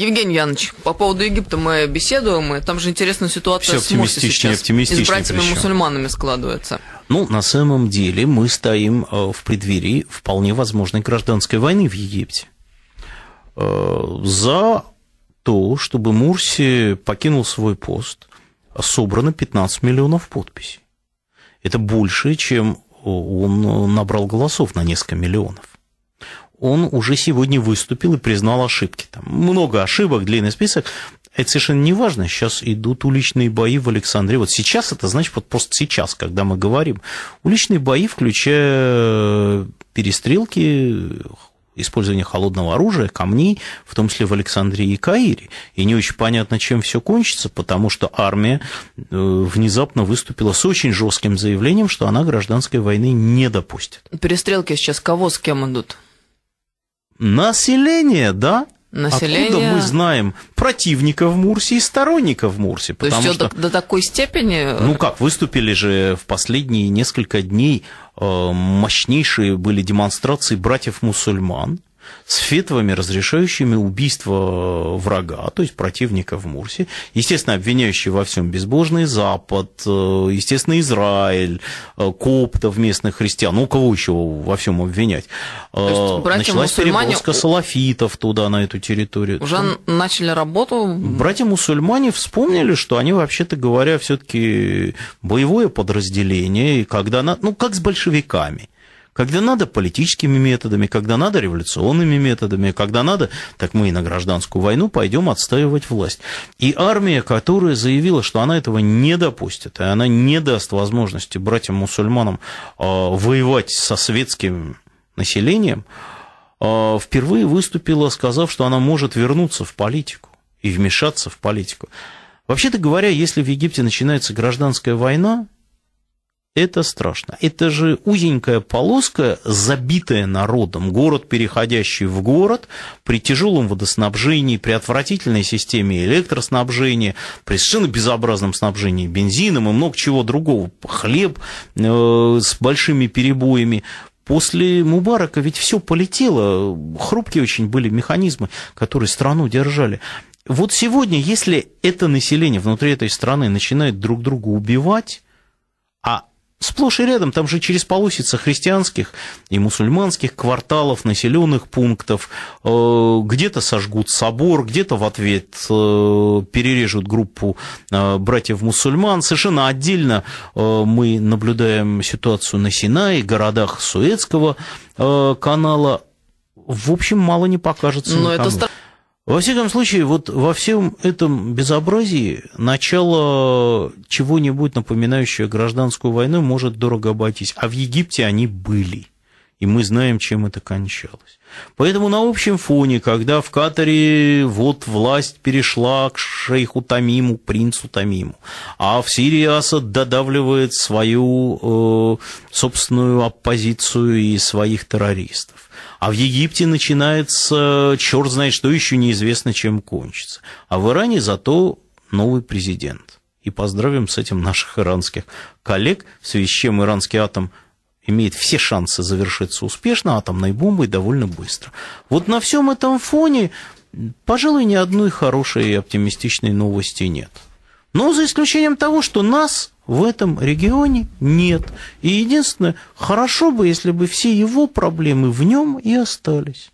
Евгений Янович, по поводу Египта мы беседуем, и там же интересная ситуация Все с Мурси сейчас. И с братьями-мусульманами складывается. Ну, на самом деле мы стоим э, в преддверии вполне возможной гражданской войны в Египте. Э, за то, чтобы Мурси покинул свой пост, собрано 15 миллионов подписей. Это больше, чем э, он набрал голосов на несколько миллионов он уже сегодня выступил и признал ошибки. Там много ошибок, длинный список. Это совершенно не важно. Сейчас идут уличные бои в Александре. Вот сейчас, это значит, вот просто сейчас, когда мы говорим, уличные бои, включая перестрелки, использование холодного оружия, камней, в том числе в Александрии и Каире. И не очень понятно, чем все кончится, потому что армия э, внезапно выступила с очень жестким заявлением, что она гражданской войны не допустит. Перестрелки сейчас кого с кем идут? Население, да? Население... Откуда мы знаем противников Мурси и сторонников Мурси? То есть что... до такой степени... Э, ну как, выступили же в последние несколько дней э, мощнейшие были демонстрации братьев-мусульман с фетвами, разрешающими убийство э, врага, то есть противника в Мурсе, естественно, обвиняющие во всем безбожный Запад, э, естественно, Израиль, э, коптов местных христиан, ну, кого еще во всем обвинять? То есть, Началась переброска салафитов туда, на эту территорию. Уже Там... начали работу? Братья-мусульмане вспомнили, что они, вообще-то говоря, все-таки боевое подразделение, и когда, на... ну, как с большевиками – когда надо политическими методами, когда надо революционными методами, когда надо, так мы и на гражданскую войну пойдем отстаивать власть. И армия, которая заявила, что она этого не допустит, и она не даст возможности братьям-мусульманам а, воевать со светским населением, а, впервые выступила, сказав, что она может вернуться в политику и вмешаться в политику. Вообще-то говоря, если в Египте начинается гражданская война, это страшно. Это же узенькая полоска, забитая народом, город, переходящий в город, при тяжелом водоснабжении, при отвратительной системе электроснабжения, при совершенно безобразном снабжении бензином и много чего другого, хлеб э, с большими перебоями. После Мубарака ведь все полетело, хрупкие очень были механизмы, которые страну держали. Вот сегодня, если это население внутри этой страны начинает друг друга убивать, а Сплошь и рядом, там же через полосица христианских и мусульманских кварталов, населенных пунктов, э, где-то сожгут собор, где-то в ответ э, перережут группу э, братьев-мусульман. Совершенно отдельно мы наблюдаем ситуацию на Синае, городах Суэцкого канала. В общем, мало не покажется Но никому. Это... Во всяком случае, вот во всем этом безобразии начало чего-нибудь напоминающее гражданскую войну может дорого обойтись. А в Египте они были и мы знаем, чем это кончалось. Поэтому на общем фоне, когда в Катаре вот власть перешла к шейху Тамиму, принцу Тамиму, а в Сирии Асад додавливает свою э, собственную оппозицию и своих террористов, а в Египте начинается черт знает что еще неизвестно, чем кончится, а в Иране зато новый президент. И поздравим с этим наших иранских коллег, в связи с чем иранский атом – имеет все шансы завершиться успешно атомной бомбой довольно быстро. Вот на всем этом фоне, пожалуй, ни одной хорошей и оптимистичной новости нет. Но за исключением того, что нас в этом регионе нет. И единственное, хорошо бы, если бы все его проблемы в нем и остались.